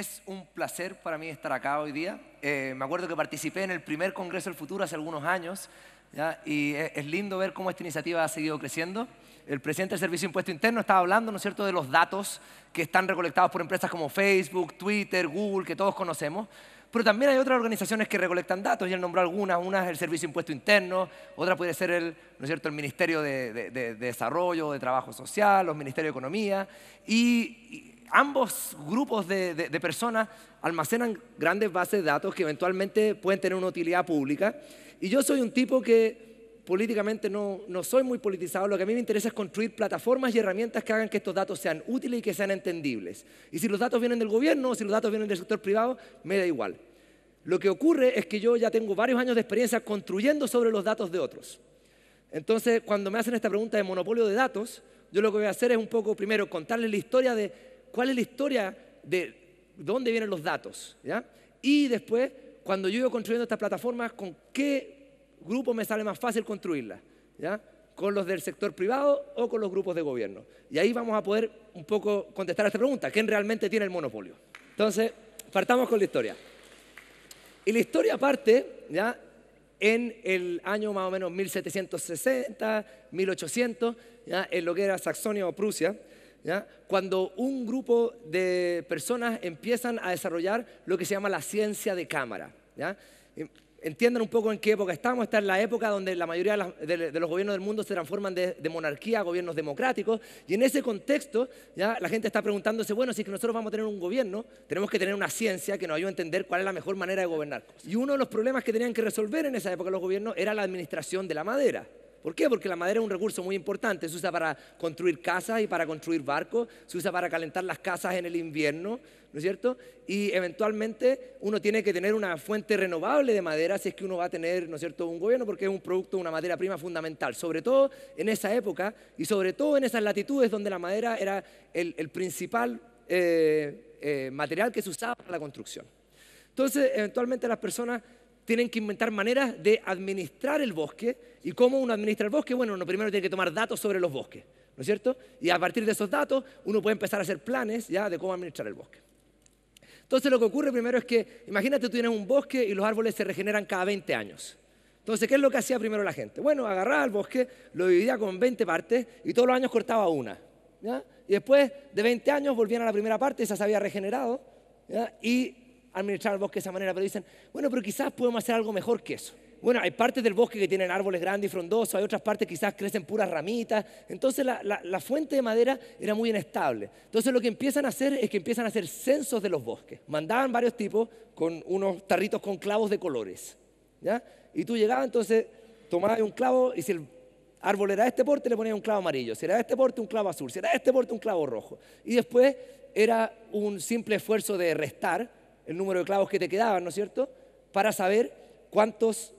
Es un placer para mí estar acá hoy día. Eh, me acuerdo que participé en el primer Congreso del Futuro hace algunos años y es lindo ver cómo esta iniciativa ha seguido creciendo. El presidente del Servicio Impuesto Interno estaba hablando, ¿no es cierto?, de los datos que están recolectados por empresas como Facebook, Twitter, Google, que todos conocemos. Pero también hay otras organizaciones que recolectan datos, y él nombró algunas. Una es el Servicio Impuesto Interno, otra puede ser el, ¿no es cierto? el Ministerio de, Desarrollo, de Trabajo Social, los Ministerios de Economía. Y, ambos grupos de, personas almacenan grandes bases de datos que eventualmente pueden tener una utilidad pública. Y yo soy un tipo que políticamente no, no soy muy politizado. Lo que a mí me interesa es construir plataformas y herramientas que hagan que estos datos sean útiles y que sean entendibles. Y si los datos vienen del gobierno o si los datos vienen del sector privado, me da igual. Lo que ocurre es que yo ya tengo varios años de experiencia construyendo sobre los datos de otros. Entonces, cuando me hacen esta pregunta de monopolio de datos, yo lo que voy a hacer es un poco, primero, contarles la historia de cuál es la historia de dónde vienen los datos. ¿ya? Y después, cuando yo iba construyendo estas plataformas, con qué grupo me sale más fácil construirlas. ¿ya? ¿Con los del sector privado o con los grupos de gobierno? Y ahí vamos a poder un poco contestar a esta pregunta. ¿Quién realmente tiene el monopolio? Entonces, partamos con la historia. Y la historia parte ¿ya? en el año más o menos 1760, 1800, ¿ya? en lo que era Saxonia o Prusia, cuando un grupo de personas empiezan a desarrollar lo que se llama la ciencia de cámara. Em, entiendan un poco en qué época estamos. Esta es la época donde la mayoría de, los gobiernos del mundo se transforman de, monarquía a gobiernos democráticos. Y en ese contexto, ya la gente está preguntándose: bueno, si es que nosotros vamos a tener un gobierno, tenemos que tener una ciencia que nos ayude a entender cuál es la mejor manera de gobernar. Y uno de los problemas que tenían que resolver en esa época los gobiernos era la administración de la madera. ¿Por qué? Porque la madera es un recurso muy importante. Se usa para construir casas y para construir barcos. Se usa para calentar las casas en el invierno, ¿no es cierto? Y eventualmente uno tiene que tener una fuente renovable de madera si es que uno va a tener, ¿no es cierto?, un gobierno porque es un producto, una madera prima fundamental. Sobre todo en esa época y sobre todo en esas latitudes donde la madera era el, principal eh, eh, material que se usaba para la construcción. Entonces, eventualmente las personas tienen que inventar maneras de administrar el bosque. ¿Y cómo uno administra el bosque? Bueno, uno primero tiene que tomar datos sobre los bosques, ¿no es cierto? Y a partir de esos datos uno puede empezar a hacer planes ya de cómo administrar el bosque. Entonces lo que ocurre primero es que, imagínate tú tienes un bosque y los árboles se regeneran cada 20 años. Entonces, ¿qué es lo que hacía primero la gente? Bueno, agarraba el bosque, lo dividía con 20 partes y todos los años cortaba una. ¿ya? Y después de 20 años volvían a la primera parte, esa se había regenerado, ¿ya? y administrar el bosque de esa manera, pero dicen, bueno, pero quizás podemos hacer algo mejor que eso. Bueno, hay partes del bosque que tienen árboles grandes y frondosos, hay otras partes que quizás crecen puras ramitas. Entonces la, la, fuente de madera era muy inestable. Entonces lo que empiezan a hacer es que empiezan a hacer censos de los bosques. Mandaban varios tipos con unos tarritos con clavos de colores. ¿ya? Y tú llegabas, entonces tomabas un clavo y si el árbol era de este porte, le ponías un clavo amarillo. Si era de este porte, un clavo azul. Si era de este porte, un clavo rojo. Y después era un simple esfuerzo de restar el número de clavos que te quedaban, ¿no es cierto? Para saber cuántos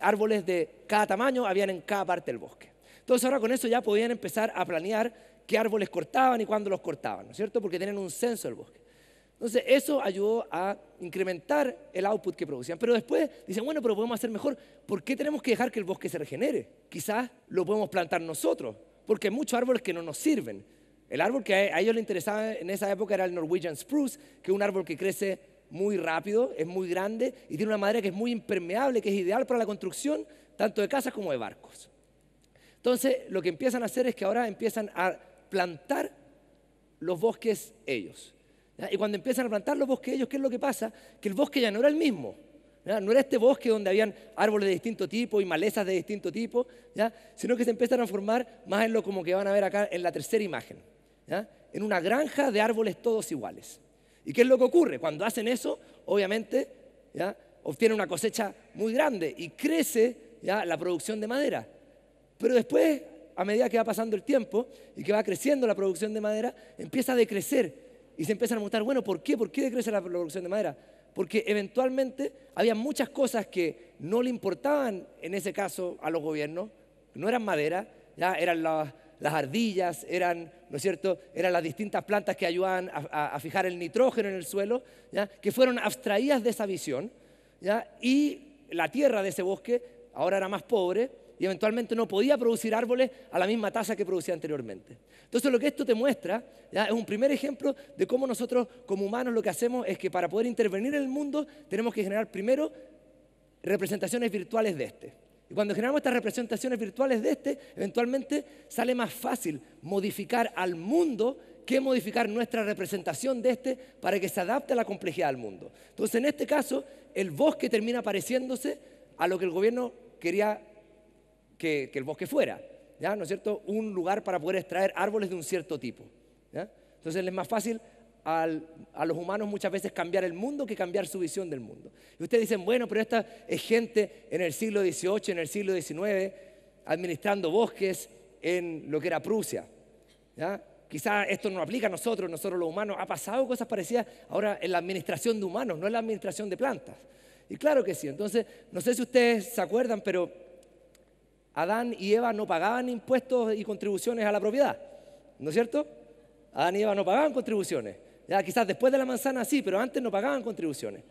árboles de cada tamaño habían en cada parte del bosque. Entonces ahora con eso ya podían empezar a planear qué árboles cortaban y cuándo los cortaban, ¿no es cierto? Porque tenían un censo del bosque. Entonces eso ayudó a incrementar el output que producían. Pero después dicen, bueno, pero podemos hacer mejor. ¿Por qué tenemos que dejar que el bosque se regenere? Quizás lo podemos plantar nosotros, porque hay muchos árboles que no nos sirven. El árbol que a ellos les interesaba en esa época era el Norwegian Spruce, que es un árbol que crece muy rápido, es muy grande y tiene una madera que es muy impermeable, que es ideal para la construcción tanto de casas como de barcos. Entonces, lo que empiezan a hacer es que ahora empiezan a plantar los bosques ellos. Y cuando empiezan a plantar los bosques ellos, ¿qué es lo que pasa? Que el bosque ya no era el mismo. No era este bosque donde habían árboles de distinto tipo y malezas de distinto tipo, ¿ya? sino que se empiezan a formar, más en lo como que van a ver acá en la tercera imagen, en una granja de árboles todos iguales. ¿Y qué es lo que ocurre? Cuando hacen eso, obviamente, ¿ya? obtienen una cosecha muy grande y crece ¿ya? la producción de madera. Pero después, a medida que va pasando el tiempo y que va creciendo la producción de madera, empieza a decrecer y se empiezan a preguntar, bueno, ¿por qué? ¿Por qué decrece la producción de madera? Porque eventualmente había muchas cosas que no le importaban en ese caso a los gobiernos, no eran madera, ya eran las las ardillas, eran, ¿no es cierto?, eran las distintas plantas que ayudaban a, fijar el nitrógeno en el suelo, ¿ya? que fueron abstraídas de esa visión, y la tierra de ese bosque ahora era más pobre y eventualmente no podía producir árboles a la misma tasa que producía anteriormente. Entonces lo que esto te muestra es un primer ejemplo de cómo nosotros como humanos lo que hacemos es que para poder intervenir en el mundo tenemos que generar primero representaciones virtuales de este. Y cuando generamos estas representaciones virtuales de este, eventualmente sale más fácil modificar al mundo que modificar nuestra representación de este para que se adapte a la complejidad del mundo. Entonces, en este caso, el bosque termina pareciéndose a lo que el gobierno quería que, el bosque fuera, ¿ya? ¿No es cierto? Un lugar para poder extraer árboles de un cierto tipo, Entonces, es más fácil a los humanos muchas veces cambiar el mundo que cambiar su visión del mundo. Y ustedes dicen, bueno, pero esta es gente en el siglo XVIII, en el siglo XIX, administrando bosques en lo que era Prusia. ¿ya? Quizás esto no aplica a nosotros, nosotros los humanos. Ha pasado cosas parecidas ahora en la administración de humanos, no en la administración de plantas. Y claro que sí. Entonces, no sé si ustedes se acuerdan, pero Adán y Eva no pagaban impuestos y contribuciones a la propiedad. ¿No es cierto? Adán y Eva no pagaban contribuciones. Quizás después de la manzana sí, pero antes no pagaban contribuciones.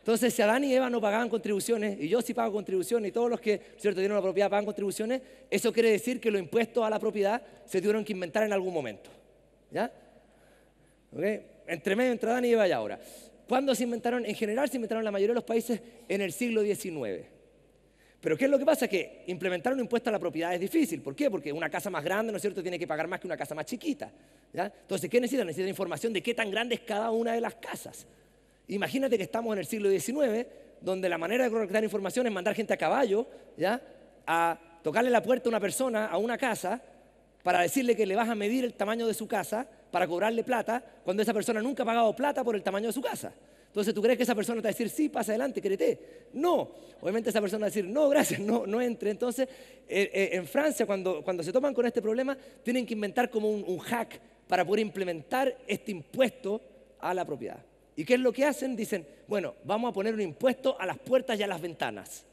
Entonces, si Adán y Eva no pagaban contribuciones, y yo sí pago contribuciones, y todos los que ¿cierto? tienen la propiedad pagan contribuciones, eso quiere decir que los impuestos a la propiedad se tuvieron que inventar en algún momento. ¿Ya? Entre medio, entre Adán y Eva y ahora. ¿Cuándo se inventaron? En general se inventaron la mayoría de los países en el siglo XIX. Pero ¿qué es lo que pasa? Que implementar un impuesto a la propiedad es difícil. ¿Por qué? Porque una casa más grande, ¿no es cierto?, tiene que pagar más que una casa más chiquita. Entonces, ¿qué necesita? Necesita información de qué tan grande es cada una de las casas. Imagínate que estamos en el siglo XIX, donde la manera de recolectar información es mandar gente a caballo, ¿ya? A tocarle la puerta a una persona, a una casa, para decirle que le vas a medir el tamaño de su casa, para cobrarle plata, cuando esa persona nunca ha pagado plata por el tamaño de su casa. Entonces, ¿tú crees que esa persona te va a decir, sí, pasa adelante, créete? No. Obviamente esa persona va a decir, no, gracias, no, no entre. Entonces, eh, eh, en Francia, cuando, cuando se toman con este problema, tienen que inventar como un, hack para poder implementar este impuesto a la propiedad. ¿Y qué es lo que hacen? Dicen, bueno, vamos a poner un impuesto a las puertas y a las ventanas.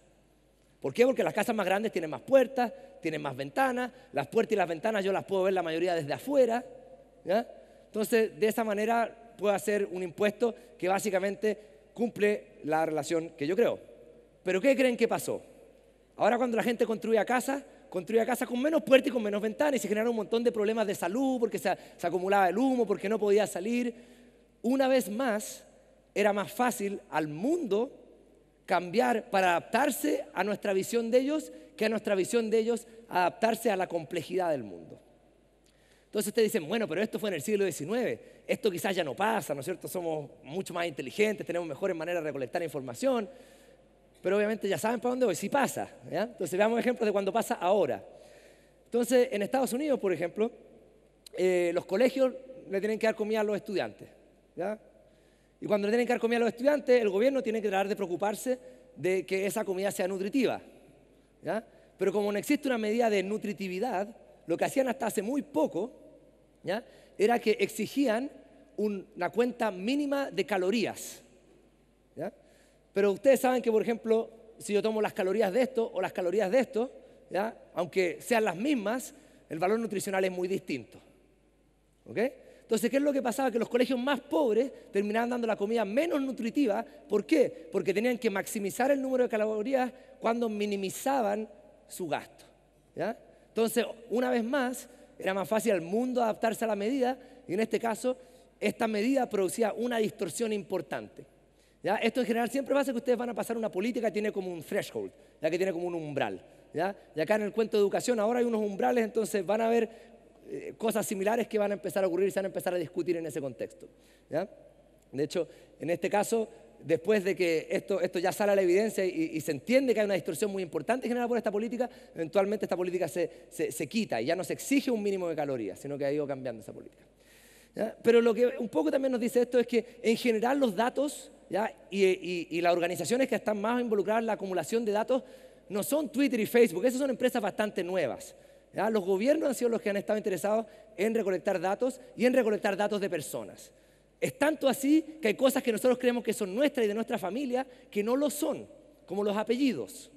¿Por qué? Porque las casas más grandes tienen más puertas, tienen más ventanas, las puertas y las ventanas yo las puedo ver la mayoría desde afuera. Entonces, de esa manera pueda ser un impuesto que básicamente cumple la relación que yo creo. Pero ¿qué creen que pasó? Ahora cuando la gente construía casas, construía casa con menos puertas y con menos ventanas y se generaron un montón de problemas de salud porque se acumulaba el humo, porque no podía salir. Una vez más, era más fácil al mundo cambiar para adaptarse a nuestra visión de ellos que a nuestra visión de ellos adaptarse a la complejidad del mundo. Entonces ustedes dicen, bueno, pero esto fue en el siglo XIX, esto quizás ya no pasa, ¿no es cierto? Somos mucho más inteligentes, tenemos mejores maneras de recolectar información, pero obviamente ya saben para dónde voy, sí pasa. Entonces veamos ejemplos de cuando pasa ahora. Entonces, en Estados Unidos, por ejemplo, eh, los colegios le tienen que dar comida a los estudiantes. Y cuando le tienen que dar comida a los estudiantes, el gobierno tiene que tratar de preocuparse de que esa comida sea nutritiva. Pero como no existe una medida de nutritividad, lo que hacían hasta hace muy poco era que exigían una cuenta mínima de calorías. Pero ustedes saben que, por ejemplo, si yo tomo las calorías de esto o las calorías de esto, aunque sean las mismas, el valor nutricional es muy distinto. ¿ok? Entonces, ¿qué es lo que pasaba? Que los colegios más pobres terminaban dando la comida menos nutritiva. ¿Por qué? Porque tenían que maximizar el número de calorías cuando minimizaban su gasto. ¿ya? Entonces, una vez más, era más fácil al mundo adaptarse a la medida y en este caso, esta medida producía una distorsión importante. ¿ya? Esto en general siempre pasa que ustedes van a pasar una política que tiene como un threshold, ya que tiene como un umbral. ¿ya? Y acá en el cuento de educación ahora hay unos umbrales, entonces van a haber eh, cosas similares que van a empezar a ocurrir y se van a empezar a discutir en ese contexto. ¿ya? De hecho, en este caso, después de que esto, esto ya sale a la evidencia y, se entiende que hay una distorsión muy importante generada por esta política, eventualmente esta política se, quita y ya no se exige un mínimo de calorías, sino que ha ido cambiando esa política. Pero lo que un poco también nos dice esto es que en general los datos Y, las organizaciones que están más involucradas en la acumulación de datos no son Twitter y Facebook, esas son empresas bastante nuevas. Los gobiernos han sido los que han estado interesados en recolectar datos y en recolectar datos de personas. Es tanto así que hay cosas que nosotros creemos que son nuestras y de nuestra familia que no lo son, como los apellidos.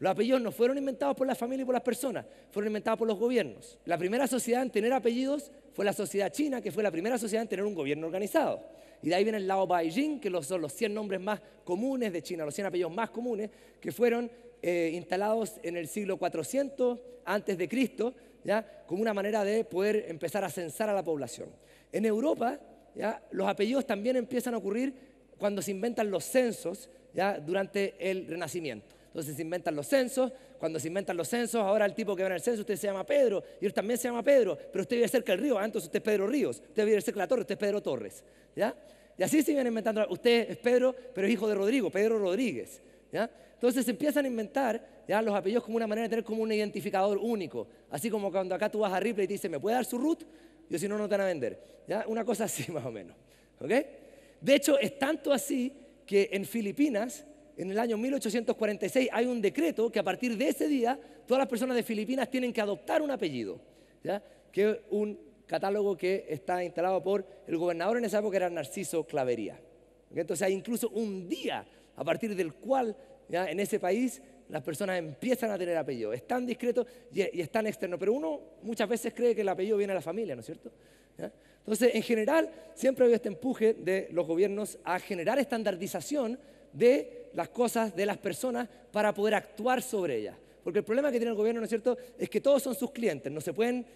Los apellidos no fueron inventados por la familia y por las personas, fueron inventados por los gobiernos. La primera sociedad en tener apellidos fue la sociedad china, que fue la primera sociedad en tener un gobierno organizado. Y de ahí viene el Lao Beijing, que son los 100 nombres más comunes de China, los 100 apellidos más comunes, que fueron eh, instalados en el siglo 400 antes de Cristo, ya como una manera de poder empezar a censar a la población. En Europa los apellidos también empiezan a ocurrir cuando se inventan los censos ¿ya? durante el Renacimiento. Entonces se inventan los censos, cuando se inventan los censos, ahora el tipo que va en el censo, usted se llama Pedro, y él también se llama Pedro, pero usted vive cerca del río, antes entonces usted es Pedro Ríos, usted vive cerca de la torre, usted es Pedro Torres. ¿ya? Y así se vienen inventando, usted es Pedro, pero es hijo de Rodrigo, Pedro Rodríguez. ¿ya? Entonces se empiezan a inventar ¿ya? los apellidos como una manera de tener como un identificador único. Así como cuando acá tú vas a Ripley y te dice, ¿me puede dar su root? Yo si no, no te van a vender. ¿Ya? Una cosa así más o menos. ¿Ok? De hecho, es tanto así que en Filipinas, en el año 1846, hay un decreto que a partir de ese día todas las personas de Filipinas tienen que adoptar un apellido. ¿ya? Que es un catálogo que está instalado por el gobernador en esa época era Narciso Clavería. Entonces hay incluso un día a partir del cual ¿ya? en ese país las personas empiezan a tener apellido. Es tan discreto y, es tan externo. Pero uno muchas veces cree que el apellido viene a la familia, ¿no es cierto? Entonces, en general, siempre ha habido este empuje de los gobiernos a generar estandarización de las cosas, de las personas, para poder actuar sobre ellas. Porque el problema que tiene el gobierno, ¿no es cierto?, es que todos son sus clientes, no se pueden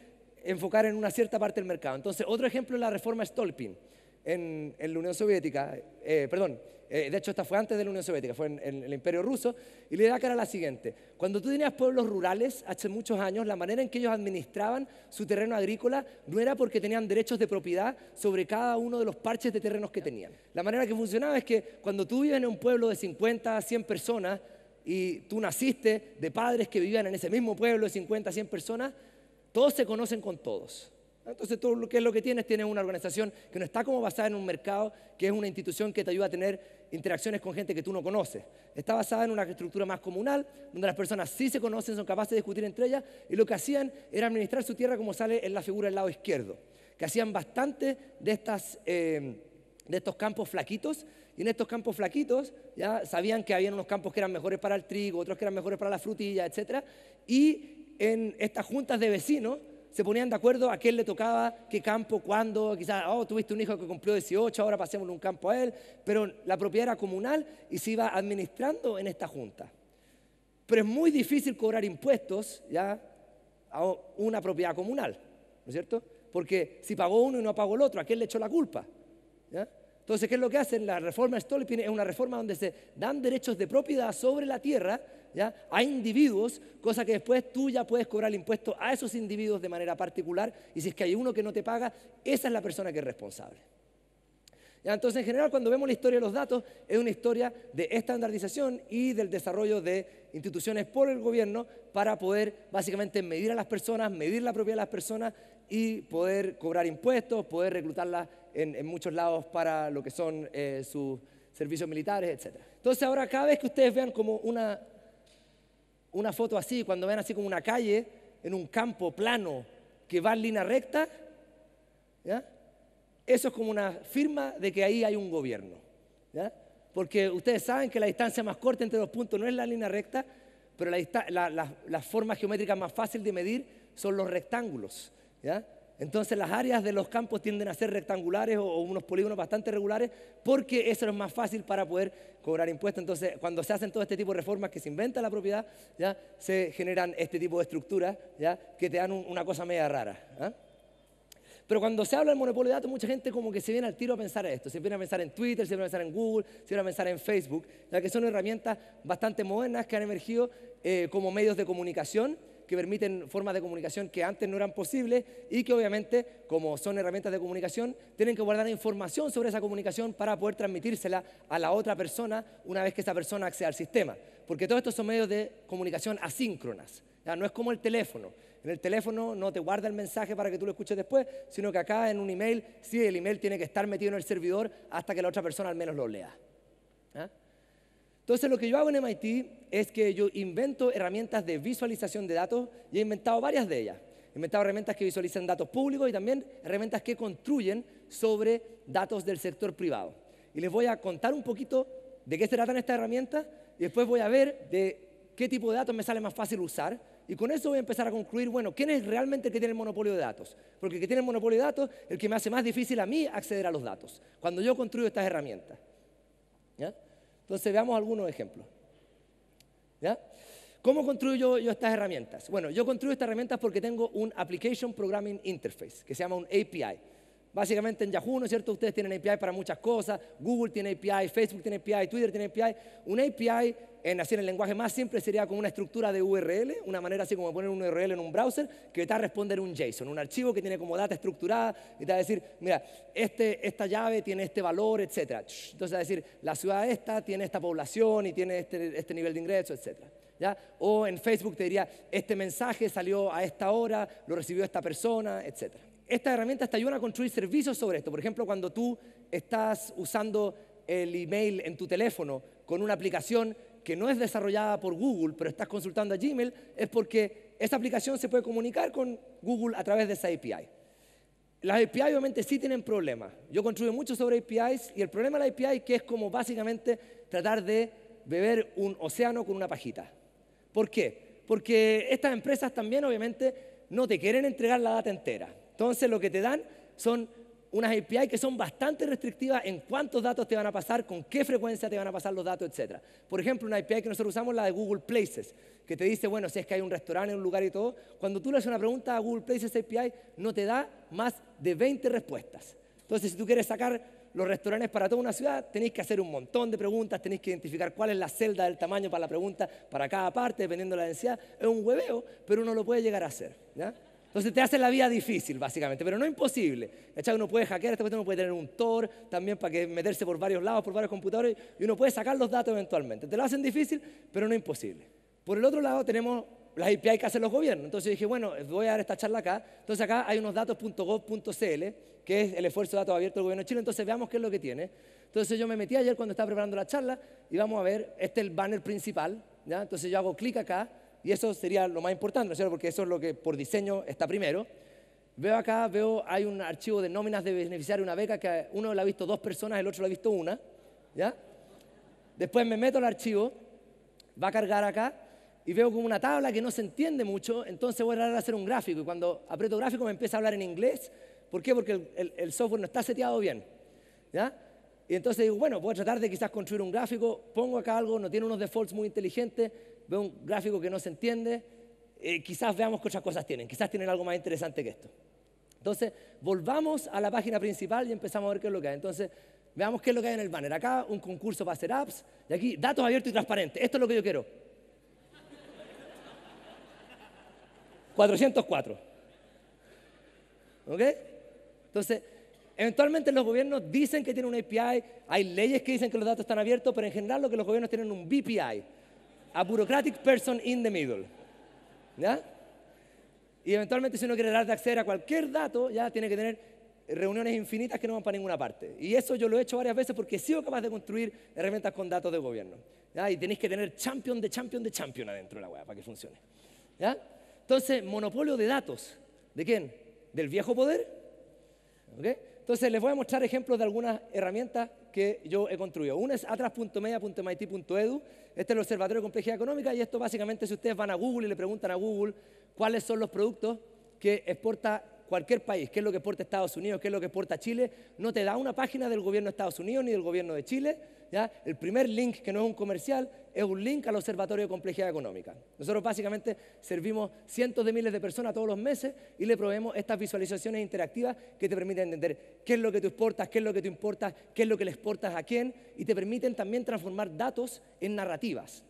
enfocar en una cierta parte del mercado. Entonces, otro ejemplo es la reforma Stolpin en, la Unión Soviética, eh, perdón, eh, de hecho esta fue antes de la Unión Soviética, fue en, el Imperio Ruso, y la idea era la siguiente, cuando tú tenías pueblos rurales hace muchos años, la manera en que ellos administraban su terreno agrícola no era porque tenían derechos de propiedad sobre cada uno de los parches de terrenos que tenían. La manera que funcionaba es que cuando tú vives en un pueblo de 50 a 100 personas y tú naciste de padres que vivían en ese mismo pueblo de 50 a 100 personas, todos se conocen con todos. Entonces tú, ¿qué es lo que tienes? tiene una organización que no está como basada en un mercado, que es una institución que te ayuda a tener interacciones con gente que tú no conoces. Está basada en una estructura más comunal, donde las personas sí se conocen, son capaces de discutir entre ellas, y lo que hacían era administrar su tierra como sale en la figura del lado izquierdo, que hacían bastante de, estas, eh, de estos campos flaquitos, y en estos campos flaquitos ya sabían que había unos campos que eran mejores para el trigo, otros que eran mejores para la frutilla, etc. Y en estas juntas de vecinos, se ponían de acuerdo a quién le tocaba, qué campo, cuándo, quizás, oh, tuviste un hijo que cumplió 18, ahora pasemos un campo a él, pero la propiedad era comunal y se iba administrando en esta junta. Pero es muy difícil cobrar impuestos ya a una propiedad comunal, ¿no es cierto? Porque si pagó uno y no pagó el otro, ¿a quién le echó la culpa? Entonces, ¿qué es lo que hacen? La reforma Stolpin es una reforma donde se dan derechos de propiedad sobre la tierra ¿ya? a individuos, cosa que después tú ya puedes cobrar el impuesto a esos individuos de manera particular y si es que hay uno que no te paga, esa es la persona que es responsable. Entonces, en general, cuando vemos la historia de los datos, es una historia de estandarización y del desarrollo de instituciones por el gobierno para poder básicamente medir a las personas, medir la propiedad de las personas y poder cobrar impuestos, poder reclutarlas en, muchos lados para lo que son eh, sus servicios militares, etc. Entonces ahora cada vez que ustedes vean como una una foto así, cuando ven así como una calle en un campo plano que va en línea recta, eso es como una firma de que ahí hay un gobierno. Porque ustedes saben que la distancia más corta entre dos puntos no es la línea recta, pero la, la, las formas geométricas más fácil de medir son los rectángulos. Entonces las áreas de los campos tienden a ser rectangulares o, unos polígonos bastante regulares porque eso es más fácil para poder cobrar impuestos. Entonces cuando se hacen todo este tipo de reformas que se inventa la propiedad, ya se generan este tipo de estructuras ya que te dan una cosa media rara. ¿ah? Pero cuando se habla del monopolio de datos, mucha gente como que se viene al tiro a pensar esto. Se viene a pensar en Twitter, se viene a pensar en Google, se viene a pensar en Facebook, ya que son herramientas bastante modernas que han emergido eh, como medios de comunicación que permiten formas de comunicación que antes no eran posibles y que obviamente, como son herramientas de comunicación, tienen que guardar información sobre esa comunicación para poder transmitírsela a la otra persona una vez que esa persona acceda al sistema. Porque todos estos son medios de comunicación asíncronas. no es como el teléfono. En el teléfono no te guarda el mensaje para que tú lo escuches después, sino que acá en un email, sí, el email tiene que estar metido en el servidor hasta que la otra persona al menos lo lea. Entonces lo que yo hago en MIT es que yo invento herramientas de visualización de datos y he inventado varias de ellas. He inventado herramientas que visualizan datos públicos y también herramientas que construyen sobre datos del sector privado. Y les voy a contar un poquito de qué se tratan estas herramientas y después voy a ver de qué tipo de datos me sale más fácil usar. Y con eso voy a empezar a concluir, bueno, ¿quién es realmente el que tiene el monopolio de datos? Porque el que tiene el monopolio de datos, es el que me hace más difícil a mí acceder a los datos, cuando yo construyo estas herramientas. Entonces veamos algunos ejemplos. ¿Cómo construyo yo estas herramientas? Bueno, yo construyo estas herramientas porque tengo un Application Programming Interface, que se llama un API. Básicamente en Yahoo, ¿no es cierto? Ustedes tienen API para muchas cosas, Google tiene API, Facebook tiene API, Twitter tiene API. Un API en, así el lenguaje más simple, sería como una estructura de URL, una manera así como poner un URL en un browser, que te va a responder un JSON, un archivo que tiene como data estructurada y te va a decir, mira, este, esta llave tiene este valor, etc. Entonces va a decir, la ciudad esta tiene esta población y tiene este, este nivel de ingreso, etc. O en Facebook te diría, este mensaje salió a esta hora, lo recibió esta persona, etc. Esta herramienta te ayuda a construir servicios sobre esto. Por ejemplo, cuando tú estás usando el email en tu teléfono con una aplicación, que no es desarrollada por Google, pero estás consultando a Gmail, es porque esa aplicación se puede comunicar con Google a través de esa API. Las API obviamente sí tienen problemas. Yo construyo mucho sobre APIs y el problema de la API es que es como básicamente tratar de beber un océano con una pajita. ¿Por qué? Porque estas empresas también obviamente no te quieren entregar la data entera. Entonces lo que te dan son unas API que son bastante restrictivas en cuántos datos te van a pasar, con qué frecuencia te van a pasar los datos, etc. Por ejemplo, una API que nosotros usamos, la de Google Places, que te dice, bueno, si es que hay un restaurante en un lugar y todo, cuando tú le haces una pregunta a Google Places API, no te da más de 20 respuestas. Entonces, si tú quieres sacar los restaurantes para toda una ciudad, tenéis que hacer un montón de preguntas, tenéis que identificar cuál es la celda del tamaño para la pregunta para cada parte, dependiendo de la densidad. Es un hueveo, pero uno lo puede llegar a hacer. ¿ya? Entonces te hace la vida difícil, básicamente, pero no imposible. ¿Cachai? Uno puede hackear esta uno puede tener un Tor también para que meterse por varios lados, por varios computadores, y uno puede sacar los datos eventualmente. Te lo hacen difícil, pero no imposible. Por el otro lado tenemos las API que hacen los gobiernos. Entonces dije, bueno, voy a dar esta charla acá. Entonces acá hay unos datos.gov.cl, que es el esfuerzo de datos abiertos del gobierno de Chile. Entonces veamos qué es lo que tiene. Entonces yo me metí ayer cuando estaba preparando la charla y vamos a ver, este es el banner principal. ¿ya? Entonces yo hago clic acá y eso sería lo más importante, ¿no es cierto? Porque eso es lo que por diseño está primero. Veo acá, veo, hay un archivo de nóminas de beneficiario de una beca que uno lo ha visto dos personas, el otro lo ha visto una, ¿ya? Después me meto al archivo, va a cargar acá y veo como una tabla que no se entiende mucho, entonces voy a hacer un gráfico y cuando aprieto gráfico me empieza a hablar en inglés. ¿Por qué? Porque el, el software no está seteado bien, ¿ya? Y entonces digo, bueno, voy a tratar de quizás construir un gráfico, pongo acá algo, no tiene unos defaults muy inteligentes, veo un gráfico que no se entiende, eh, quizás veamos qué otras cosas tienen, quizás tienen algo más interesante que esto. Entonces, volvamos a la página principal y empezamos a ver qué es lo que hay. Entonces, veamos qué es lo que hay en el banner. Acá un concurso para hacer apps, y aquí datos abiertos y transparentes. Esto es lo que yo quiero. 404. ¿Ok? Entonces, eventualmente los gobiernos dicen que tienen un API, hay leyes que dicen que los datos están abiertos, pero en general lo que los gobiernos tienen es un BPI, a bureaucratic person in the middle. ¿Ya? Y eventualmente si uno quiere dar de acceder a cualquier dato, ya tiene que tener reuniones infinitas que no van para ninguna parte. Y eso yo lo he hecho varias veces porque he sido capaz de construir herramientas con datos de gobierno. ¿ya? Y tenéis que tener champion de champion de champion adentro de la web para que funcione. ¿ya? Entonces, monopolio de datos. ¿De quién? ¿Del viejo poder? ¿Okay? Entonces, les voy a mostrar ejemplos de algunas herramientas que yo he construido. Una es atras.media.mit.edu. este es el Observatorio de Complejidad Económica y esto básicamente si ustedes van a Google y le preguntan a Google cuáles son los productos que exporta cualquier país, qué es lo que porta Estados Unidos, qué es lo que porta Chile, no te da una página del gobierno de Estados Unidos ni del gobierno de Chile. ¿ya? El primer link, que no es un comercial, es un link al Observatorio de Complejidad Económica. Nosotros básicamente servimos cientos de miles de personas todos los meses y le proveemos estas visualizaciones interactivas que te permiten entender qué es lo que tú exportas, qué es lo que tú importas, qué es lo que le exportas a quién y te permiten también transformar datos en narrativas.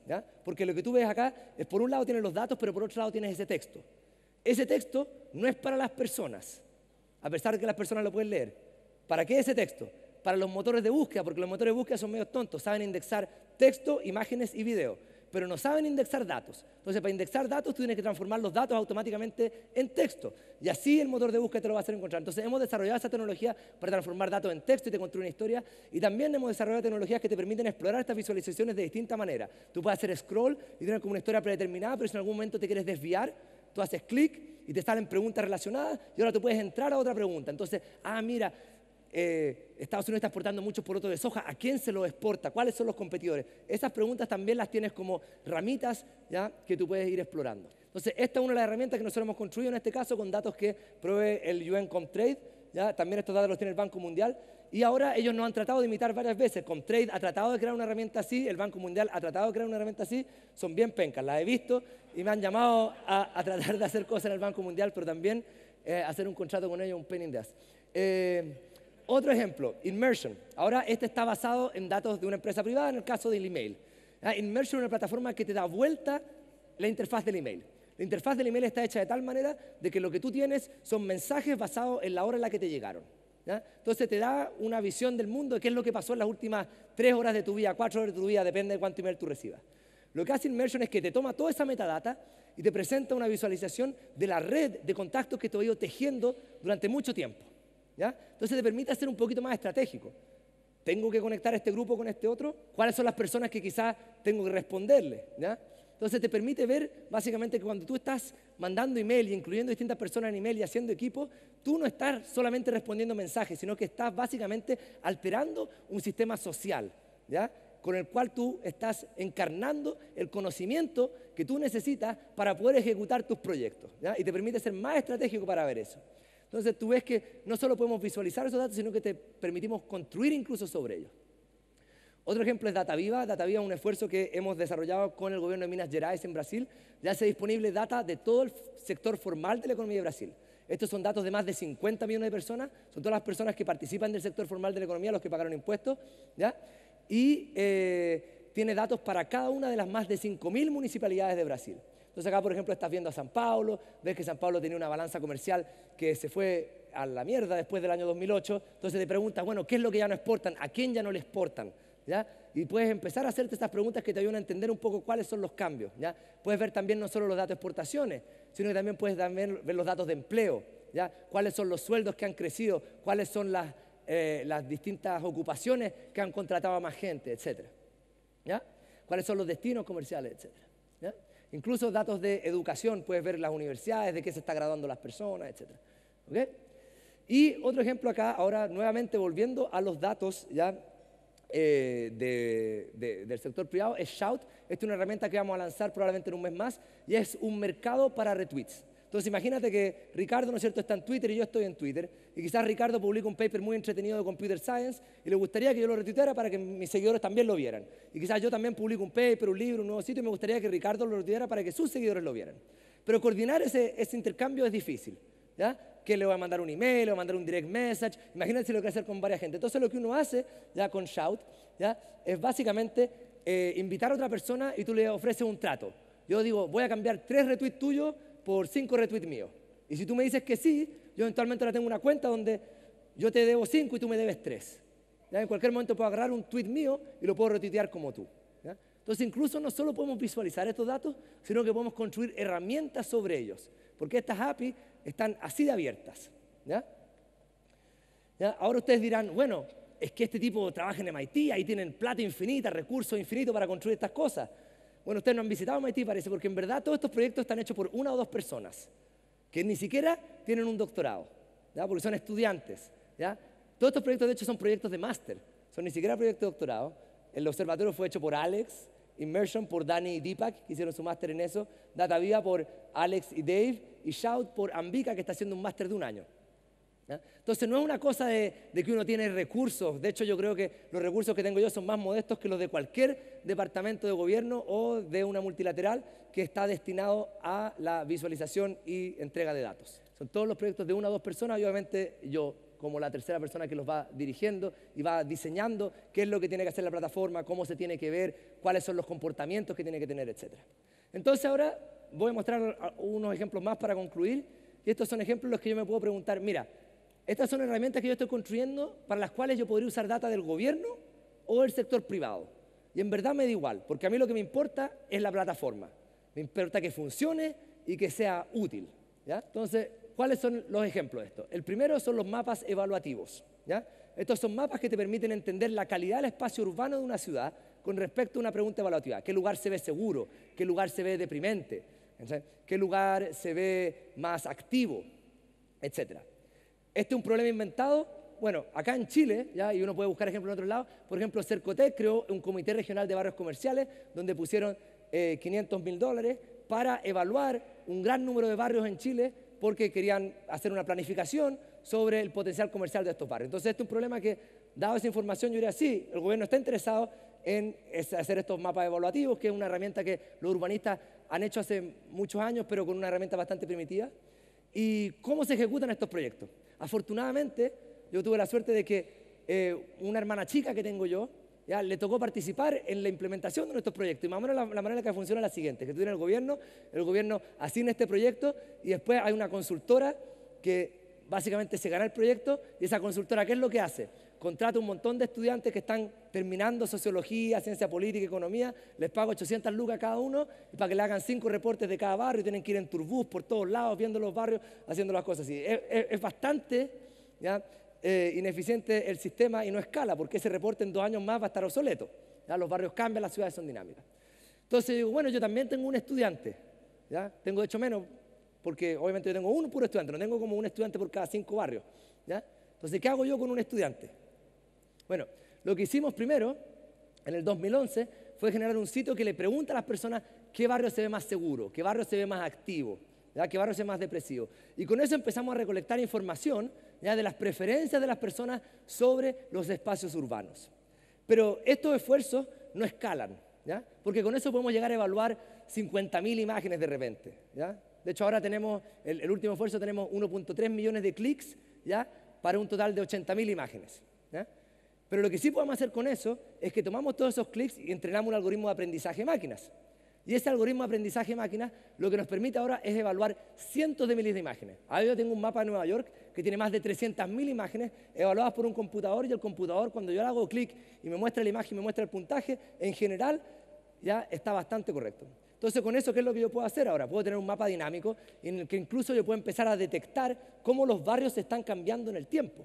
Porque lo que tú ves acá es por un lado tienes los datos, pero por otro lado tienes ese texto. Ese texto no es para las personas, a pesar de que las personas lo pueden leer. ¿Para qué ese texto? Para los motores de búsqueda, porque los motores de búsqueda son medio tontos, saben indexar texto, imágenes y video, pero no saben indexar datos. Entonces, para indexar datos, tú tienes que transformar los datos automáticamente en texto, y así el motor de búsqueda te lo va a hacer encontrar. Entonces, hemos desarrollado esa tecnología para transformar datos en texto y te construir una historia, y también hemos desarrollado tecnologías que te permiten explorar estas visualizaciones de distinta manera. Tú puedes hacer scroll y tener como una historia predeterminada, pero si en algún momento te quieres desviar, Tú haces clic y te salen preguntas relacionadas y ahora tú puedes entrar a otra pregunta. Entonces, ah, mira, eh, Estados Unidos está exportando muchos porotos de soja, ¿a quién se lo exporta? ¿Cuáles son los competidores? Esas preguntas también las tienes como ramitas ¿ya? que tú puedes ir explorando. Entonces, esta es una de las herramientas que nosotros hemos construido en este caso con datos que provee el UN Comtrade, ¿ya? también estos datos los tiene el Banco Mundial, y ahora ellos nos han tratado de imitar varias veces. Comtrade ha tratado de crear una herramienta así, el Banco Mundial ha tratado de crear una herramienta así, son bien pencas, las he visto y me han llamado a, tratar de hacer cosas en el Banco Mundial, pero también eh, hacer un contrato con ellos, un penny in Eh, otro ejemplo, Immersion. Ahora este está basado en datos de una empresa privada, en el caso del email. ¿Ah? Immersion es una plataforma que te da vuelta la interfaz del email. La interfaz del email está hecha de tal manera de que lo que tú tienes son mensajes basados en la hora en la que te llegaron. Entonces te da una visión del mundo de qué es lo que pasó en las últimas tres horas de tu vida, cuatro horas de tu vida, depende de cuánto email tú recibas. Lo que hace Immersion es que te toma toda esa metadata y te presenta una visualización de la red de contactos que te he ido tejiendo durante mucho tiempo. ¿ya? Entonces te permite ser un poquito más estratégico. ¿Tengo que conectar este grupo con este otro? ¿Cuáles son las personas que quizás tengo que responderle? ¿ya? Entonces te permite ver básicamente que cuando tú estás mandando email y incluyendo distintas personas en email y haciendo equipo, tú no estás solamente respondiendo mensajes, sino que estás básicamente alterando un sistema social. ¿ya? con el cual tú estás encarnando el conocimiento que tú necesitas para poder ejecutar tus proyectos. Y te permite ser más estratégico para ver eso. Entonces tú ves que no solo podemos visualizar esos datos, sino que te permitimos construir incluso sobre ellos. Otro ejemplo es DataViva. DataViva es un esfuerzo que hemos desarrollado con el gobierno de Minas Gerais en Brasil. Ya hace disponible data de todo el sector formal de la economía de Brasil. Estos son datos de más de 50 millones de personas. Son todas las personas que participan del sector formal de la economía, los que pagaron impuestos. ¿ya? y eh, tiene datos para cada una de las más de 5.000 municipalidades de Brasil. Entonces acá, por ejemplo, estás viendo a San Pablo, ves que San Pablo tenía una balanza comercial que se fue a la mierda después del año 2008, entonces te preguntas, bueno, ¿qué es lo que ya no exportan? ¿A quién ya no le exportan? ¿Ya? Y puedes empezar a hacerte estas preguntas que te ayudan a entender un poco cuáles son los cambios, ¿ya? Puedes ver también no solo los datos de exportaciones, sino que también puedes también ver los datos de empleo, ¿ya? Cuáles son los sueldos que han crecido, cuáles son las eh, las distintas ocupaciones que han contratado a más gente, etc. ¿Ya? ¿Cuáles son los destinos comerciales, etc. Incluso datos de educación, puedes ver las universidades, de qué se está graduando las personas, etc. Y otro ejemplo acá, ahora nuevamente volviendo a los datos ya eh, del sector privado es Shout. es una herramienta que vamos a lanzar probablemente en un mes más y es un mercado para retweets. Entonces imagínate que Ricardo, ¿no es cierto?, está en Twitter y yo estoy en Twitter, y quizás Ricardo publica un paper muy entretenido de Computer Science y le gustaría que yo lo retuiteara para que mis seguidores también lo vieran. Y quizás yo también publico un paper, un libro, un nuevo sitio y me gustaría que Ricardo lo retuiteara para que sus seguidores lo vieran. Pero coordinar ese, intercambio es difícil, ¿ya? que le va a mandar un email, le a mandar un direct message. Imagínate lo que hacer con varias gente. Entonces lo que uno hace ya con Shout ya es básicamente eh, invitar a otra persona y tú le ofreces un trato. Yo digo, voy a cambiar tres retweets tuyos por cinco retweets míos. Y si tú me dices que sí, yo eventualmente ahora tengo una cuenta donde yo te debo cinco y tú me debes tres. ¿Ya? En cualquier momento puedo agarrar un tweet mío y lo puedo retuitear como tú. Entonces incluso no solo podemos visualizar estos datos, sino que podemos construir herramientas sobre ellos, porque estas API están así de abiertas. Ahora ustedes dirán, bueno, es que este tipo trabaja en MIT, ahí tienen plata infinita, recursos infinitos para construir estas cosas. Bueno, ustedes no han visitado MIT, parece, porque en verdad todos estos proyectos están hechos por una o dos personas, que ni siquiera tienen un doctorado, ¿ya? porque son estudiantes. ¿ya? Todos estos proyectos, de hecho, son proyectos de máster, son ni siquiera proyectos de doctorado. El observatorio fue hecho por Alex, Immersion por Dani y Deepak, que hicieron su máster en eso, Data Viva por Alex y Dave, y Shout por Ambika, que está haciendo un máster de un año. Entonces no es una cosa de, de, que uno tiene recursos, de hecho yo creo que los recursos que tengo yo son más modestos que los de cualquier departamento de gobierno o de una multilateral que está destinado a la visualización y entrega de datos. Son todos los proyectos de una o dos personas obviamente yo como la tercera persona que los va dirigiendo y va diseñando qué es lo que tiene que hacer la plataforma, cómo se tiene que ver, cuáles son los comportamientos que tiene que tener, etc. Entonces ahora voy a mostrar unos ejemplos más para concluir y estos son ejemplos en los que yo me puedo preguntar, mira, estas son herramientas que yo estoy construyendo para las cuales yo podría usar data del gobierno o del sector privado. Y en verdad me da igual, porque a mí lo que me importa es la plataforma. Me importa que funcione y que sea útil. Entonces, ¿cuáles son los ejemplos de esto? El primero son los mapas evaluativos. Estos son mapas que te permiten entender la calidad del espacio urbano de una ciudad con respecto a una pregunta evaluativa. ¿Qué lugar se ve seguro? ¿Qué lugar se ve deprimente? ¿Qué lugar se ve más activo? Etcétera. Este es un problema inventado. Bueno, acá en Chile, ¿ya? y uno puede buscar ejemplos en otro lado por ejemplo, Cercotec creó un comité regional de barrios comerciales donde pusieron 500 eh, mil dólares para evaluar un gran número de barrios en Chile porque querían hacer una planificación sobre el potencial comercial de estos barrios. Entonces, este es un problema que, dado esa información, yo diría, sí, el gobierno está interesado en hacer estos mapas evaluativos, que es una herramienta que los urbanistas han hecho hace muchos años, pero con una herramienta bastante primitiva. ¿Y cómo se ejecutan estos proyectos? Afortunadamente, yo tuve la suerte de que eh, una hermana chica que tengo yo, le tocó participar en la implementación de nuestro proyectos. Y más o menos la, manera en que funciona es la siguiente, que tú tienes el gobierno, el gobierno asigna este proyecto y después hay una consultora que básicamente se gana el proyecto y esa consultora, ¿qué es lo que hace? contrato un montón de estudiantes que están terminando sociología, ciencia política, economía, les pago 800 lucas a cada uno y para que le hagan cinco reportes de cada barrio, tienen que ir en turbús por todos lados, viendo los barrios, haciendo las cosas así. Es, bastante eh, ineficiente el sistema y no escala, porque ese reporte en dos años más va a estar obsoleto. Los barrios cambian, las ciudades son dinámicas. Entonces digo, bueno, yo también tengo un estudiante, tengo de hecho menos, porque obviamente yo tengo uno puro estudiante, no tengo como un estudiante por cada cinco barrios. ¿ya? Entonces, ¿qué hago yo con un estudiante? Bueno, lo que hicimos primero, en el 2011, fue generar un sitio que le pregunta a las personas qué barrio se ve más seguro, qué barrio se ve más activo, qué barrio se ve más depresivo. Y con eso empezamos a recolectar información ¿ya? de las preferencias de las personas sobre los espacios urbanos. Pero estos esfuerzos no escalan, ¿ya? porque con eso podemos llegar a evaluar 50.000 imágenes de repente. De hecho, ahora tenemos, el, el último esfuerzo tenemos 1.3 millones de clics ¿ya? para un total de 80.000 imágenes. Pero lo que sí podemos hacer con eso es que tomamos todos esos clics y entrenamos un algoritmo de aprendizaje máquinas. Y ese algoritmo de aprendizaje máquinas lo que nos permite ahora es evaluar cientos de miles de imágenes. Ahora yo tengo un mapa de Nueva York que tiene más de 300.000 imágenes evaluadas por un computador y el computador cuando yo le hago clic y me muestra la imagen, y me muestra el puntaje, en general ya está bastante correcto. Entonces, con eso, ¿qué es lo que yo puedo hacer ahora? Puedo tener un mapa dinámico en el que incluso yo puedo empezar a detectar cómo los barrios se están cambiando en el tiempo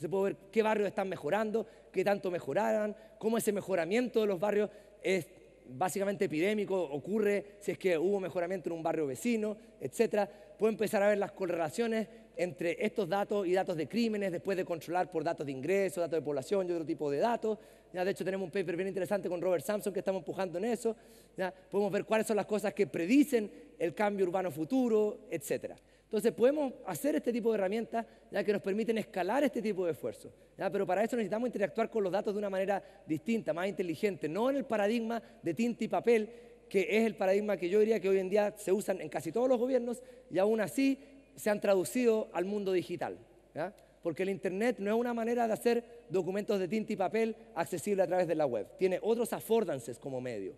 se puede ver qué barrios están mejorando, qué tanto mejoraron, cómo ese mejoramiento de los barrios es básicamente epidémico, ocurre si es que hubo mejoramiento en un barrio vecino, etc. Puedo empezar a ver las correlaciones entre estos datos y datos de crímenes, después de controlar por datos de ingreso, datos de población y otro tipo de datos. De hecho, tenemos un paper bien interesante con Robert Sampson que estamos empujando en eso. ¿Ya? Podemos ver cuáles son las cosas que predicen el cambio urbano futuro, etcétera. Entonces podemos hacer este tipo de herramientas ya que nos permiten escalar este tipo de esfuerzos. Pero para eso necesitamos interactuar con los datos de una manera distinta, más inteligente, no en el paradigma de tinta y papel, que es el paradigma que yo diría que hoy en día se usan en casi todos los gobiernos y aún así se han traducido al mundo digital. Porque el Internet no es una manera de hacer documentos de tinta y papel accesible a través de la web. Tiene otros affordances como medio,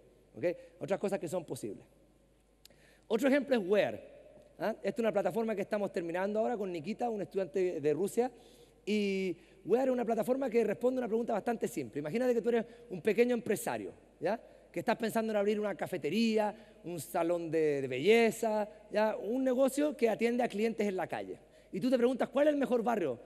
otras cosas que son posibles. Otro ejemplo es Where. ¿Ah? Esta es una plataforma que estamos terminando ahora con Nikita, un estudiante de Rusia. Y voy a dar una plataforma que responde a una pregunta bastante simple. Imagínate que tú eres un pequeño empresario, ¿ya? que estás pensando en abrir una cafetería, un salón de, de belleza, ¿ya? un negocio que atiende a clientes en la calle. Y tú te preguntas, ¿cuál es el mejor barrio?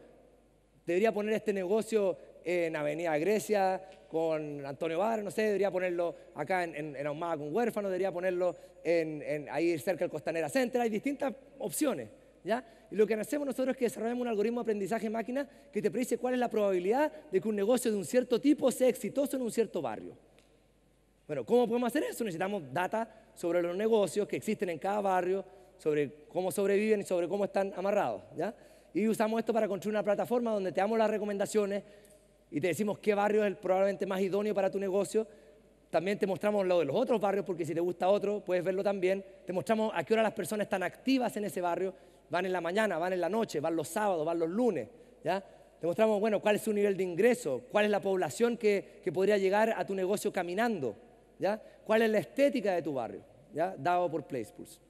¿Debería poner este negocio en Avenida Grecia con Antonio Bar, no sé, debería ponerlo acá en, en, en Ahumada con Huérfano, debería ponerlo en, ahí cerca del Costanera Center, hay distintas opciones. ¿Ya? Y lo que hacemos nosotros es que desarrollamos un algoritmo de aprendizaje máquina que te predice cuál es la probabilidad de que un negocio de un cierto tipo sea exitoso en un cierto barrio. Bueno, ¿cómo podemos hacer eso? Necesitamos data sobre los negocios que existen en cada barrio, sobre cómo sobreviven y sobre cómo están amarrados, ¿ya? Y usamos esto para construir una plataforma donde te damos las recomendaciones, y te decimos qué barrio es el probablemente más idóneo para tu negocio. También te mostramos lo de los otros barrios, porque si te gusta otro, puedes verlo también. Te mostramos a qué hora las personas están activas en ese barrio. Van en la mañana, van en la noche, van los sábados, van los lunes. ¿ya? Te mostramos, bueno, cuál es su nivel de ingreso, cuál es la población que, podría llegar a tu negocio caminando. ¿ya? ¿Cuál es la estética de tu barrio? ¿ya? Dado por PlacePulse.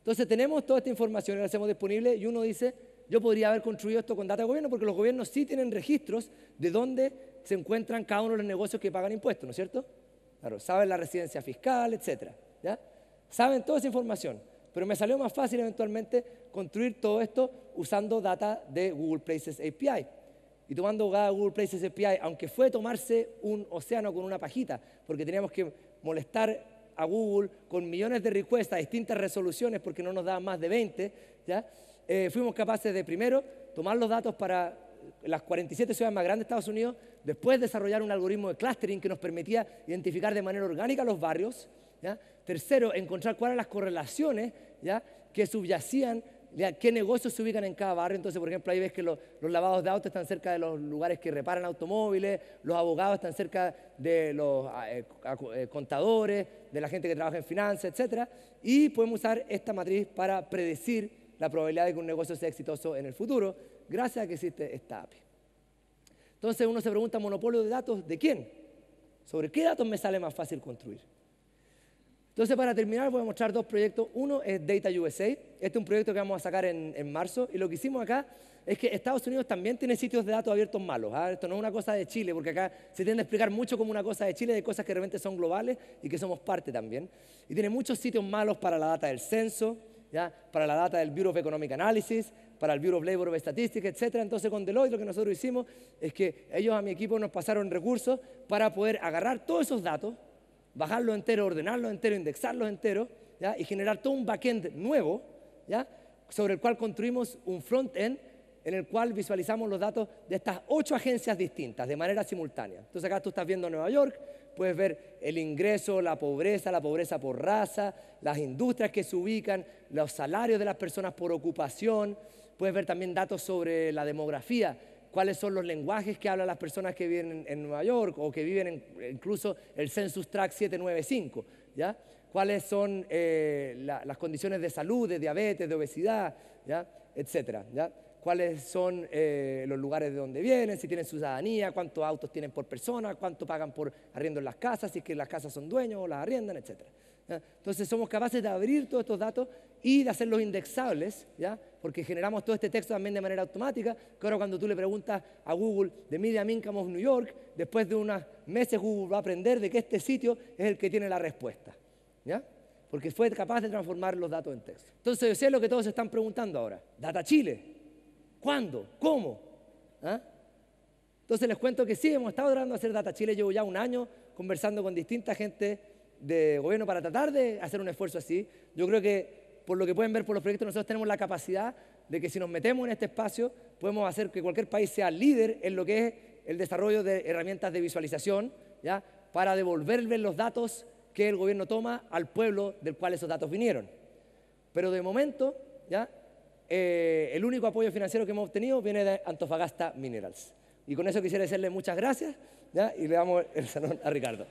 Entonces tenemos toda esta información, la hacemos disponible y uno dice, yo podría haber construido esto con data de gobierno porque los gobiernos sí tienen registros de dónde se encuentran cada uno de los negocios que pagan impuestos, ¿no es cierto? Claro, saben la residencia fiscal, etcétera, ¿ya? Saben toda esa información, pero me salió más fácil eventualmente construir todo esto usando data de Google Places API. Y tomando de Google Places API, aunque fue tomarse un océano con una pajita, porque teníamos que molestar a Google con millones de requests distintas resoluciones porque no nos daban más de 20, ¿ya? Eh, fuimos capaces de primero tomar los datos para las 47 ciudades más grandes de Estados Unidos, después desarrollar un algoritmo de clustering que nos permitía identificar de manera orgánica los barrios. Tercero, encontrar cuáles eran las correlaciones ¿ya? que subyacían, qué negocios se ubican en cada barrio. Entonces, por ejemplo, ahí ves que los, lavados de autos están cerca de los lugares que reparan automóviles, los abogados están cerca de los ah, eh, ah, eh, contadores, de la gente que trabaja en finanzas, etc. Y podemos usar esta matriz para predecir la probabilidad de que un negocio sea exitoso en el futuro, gracias a que existe esta API. Entonces uno se pregunta, monopolio de datos, ¿de quién? ¿Sobre qué datos me sale más fácil construir? Entonces, para terminar, voy a mostrar dos proyectos. Uno es Data USA. Este es un proyecto que vamos a sacar en, marzo. Y lo que hicimos acá es que Estados Unidos también tiene sitios de datos abiertos malos. ¿ah? Esto no es una cosa de Chile, porque acá se tiende a explicar mucho como una cosa de Chile, de cosas que realmente son globales y que somos parte también. Y tiene muchos sitios malos para la data del censo, para la data del Bureau of Economic Analysis, para el Bureau of Labor of Statistics, etc. Entonces con Deloitte lo que nosotros hicimos es que ellos a mi equipo nos pasaron recursos para poder agarrar todos esos datos, bajarlos entero, ordenarlos entero, indexarlos entero, y generar todo un backend nuevo sobre el cual construimos un frontend en el cual visualizamos los datos de estas ocho agencias distintas de manera simultánea. Entonces acá tú estás viendo Nueva York, puedes ver el ingreso, la pobreza, la pobreza por raza, las industrias que se ubican, los salarios de las personas por ocupación, puedes ver también datos sobre la demografía, cuáles son los lenguajes que hablan las personas que viven en, Nueva York o que viven en, incluso el Census Track 795, ¿ya? cuáles son eh, las condiciones de salud, de diabetes, de obesidad, ¿ya? etcétera. ¿ya? cuáles son eh, los lugares de donde vienen, si tienen ciudadanía, cuántos autos tienen por persona, cuánto pagan por arriendo en las casas, si es que las casas son dueños o las arriendan, etc. Entonces somos capaces de abrir todos estos datos y de hacerlos indexables, ¿ya? porque generamos todo este texto también de manera automática, que ahora cuando tú le preguntas a Google de Medium Income of New York, después de unos meses Google va a aprender de que este sitio es el que tiene la respuesta. ¿ya? Porque fue capaz de transformar los datos en texto. Entonces yo es lo que todos están preguntando ahora. Data Chile, ¿Cuándo? ¿Cómo? ¿Ah? Entonces les cuento que sí, hemos estado tratando de hacer Data Chile, llevo ya un año conversando con distinta gente de gobierno para tratar de hacer un esfuerzo así. Yo creo que por lo que pueden ver por los proyectos, nosotros tenemos la capacidad de que si nos metemos en este espacio, podemos hacer que cualquier país sea líder en lo que es el desarrollo de herramientas de visualización, ¿ya? para devolverle los datos que el gobierno toma al pueblo del cual esos datos vinieron. Pero de momento, ¿ya? Eh, el único apoyo financiero que hemos obtenido viene de Antofagasta Minerals. Y con eso quisiera decirle muchas gracias y le damos el salón a Ricardo.